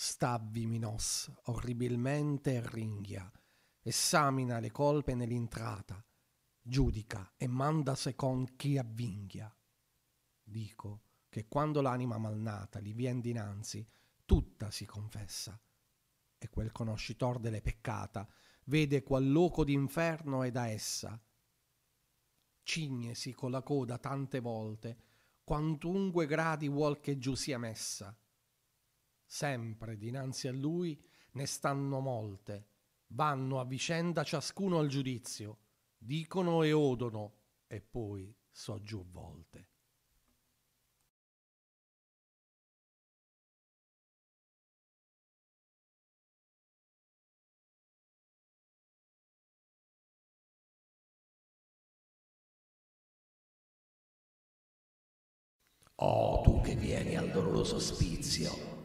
Stavvi Minos, orribilmente ringhia, essamina le colpe nell'intrata, giudica e manda secon chi avvinghia. Dico che quando l'anima malnata li vien dinanzi, tutta si confessa, e quel conoscitor delle peccata vede qual loco d'inferno è da essa. Cignesi con la coda tante volte, quantunque gradi vuol che giù sia messa Sempre dinanzi a lui ne stanno molte, vanno a vicenda ciascuno al giudizio, dicono e odono, e poi volte. Oh, tu che vieni al doloroso spizio,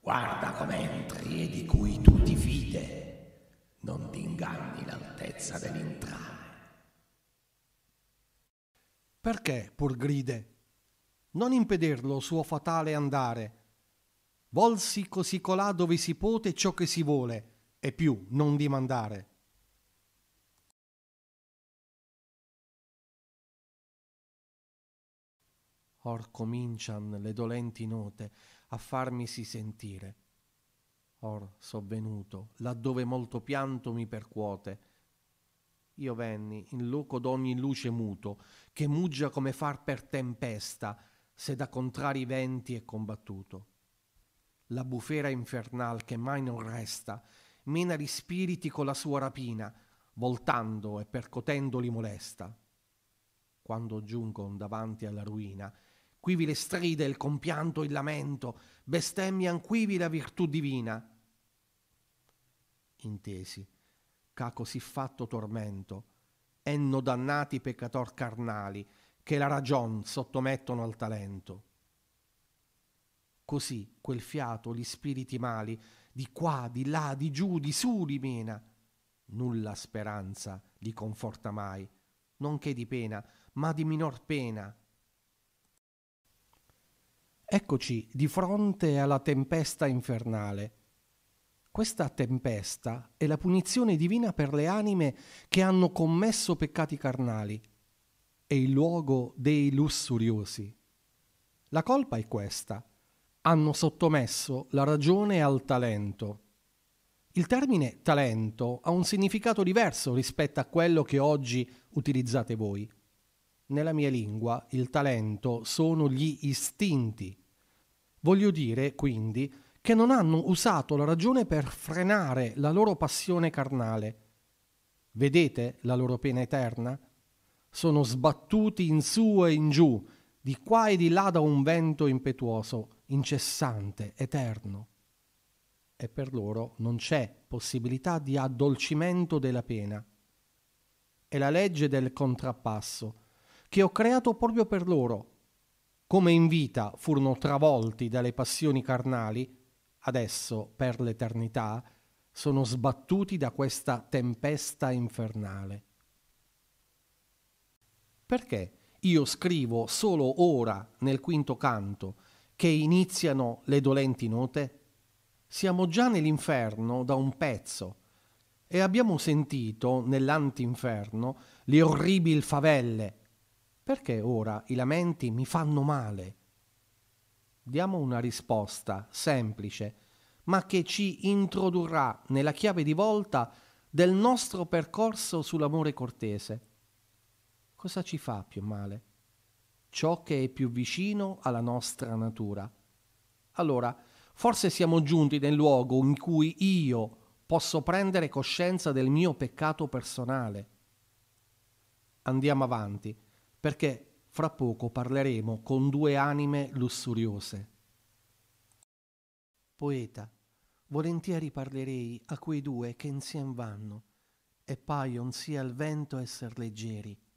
Guarda come entri e di cui tu ti fide, non ti inganni l'altezza dell'entrare. Perché, pur gride, non impederlo suo fatale andare? Volsi così colà dove si pote ciò che si vuole, e più non dimandare. or comincian le dolenti note a farmisi sentire. Or sovvenuto, laddove molto pianto mi percuote, io venni in loco d'ogni luce muto, che muggia come far per tempesta, se da contrari venti è combattuto. La bufera infernal che mai non resta, mena gli spiriti con la sua rapina, voltando e percotendoli molesta. Quando giungon davanti alla ruina, quivi le stride, il compianto, il lamento, bestemmian quivi la virtù divina. Intesi, ca così fatto tormento, enno dannati peccator carnali, che la ragion sottomettono al talento. Così quel fiato gli spiriti mali, di qua, di là, di giù, di su li mena, nulla speranza li conforta mai, nonché di pena, ma di minor pena, Eccoci di fronte alla tempesta infernale. Questa tempesta è la punizione divina per le anime che hanno commesso peccati carnali. È il luogo dei lussuriosi. La colpa è questa. Hanno sottomesso la ragione al talento. Il termine talento ha un significato diverso rispetto a quello che oggi utilizzate voi. Nella mia lingua il talento sono gli istinti. Voglio dire, quindi, che non hanno usato la ragione per frenare la loro passione carnale. Vedete la loro pena eterna? Sono sbattuti in su e in giù, di qua e di là da un vento impetuoso, incessante, eterno. E per loro non c'è possibilità di addolcimento della pena. È la legge del contrappasso, che ho creato proprio per loro. Come in vita furono travolti dalle passioni carnali, adesso, per l'eternità, sono sbattuti da questa tempesta infernale. Perché io scrivo solo ora, nel quinto canto, che iniziano le dolenti note? Siamo già nell'inferno da un pezzo e abbiamo sentito nell'antinferno le orribili favelle perché ora i lamenti mi fanno male? Diamo una risposta semplice, ma che ci introdurrà nella chiave di volta del nostro percorso sull'amore cortese. Cosa ci fa più male? Ciò che è più vicino alla nostra natura. Allora, forse siamo giunti nel luogo in cui io posso prendere coscienza del mio peccato personale. Andiamo avanti perché fra poco parleremo con due anime lussuriose. Poeta, volentieri parlerei a quei due che insieme vanno, e paion sia il vento esser leggeri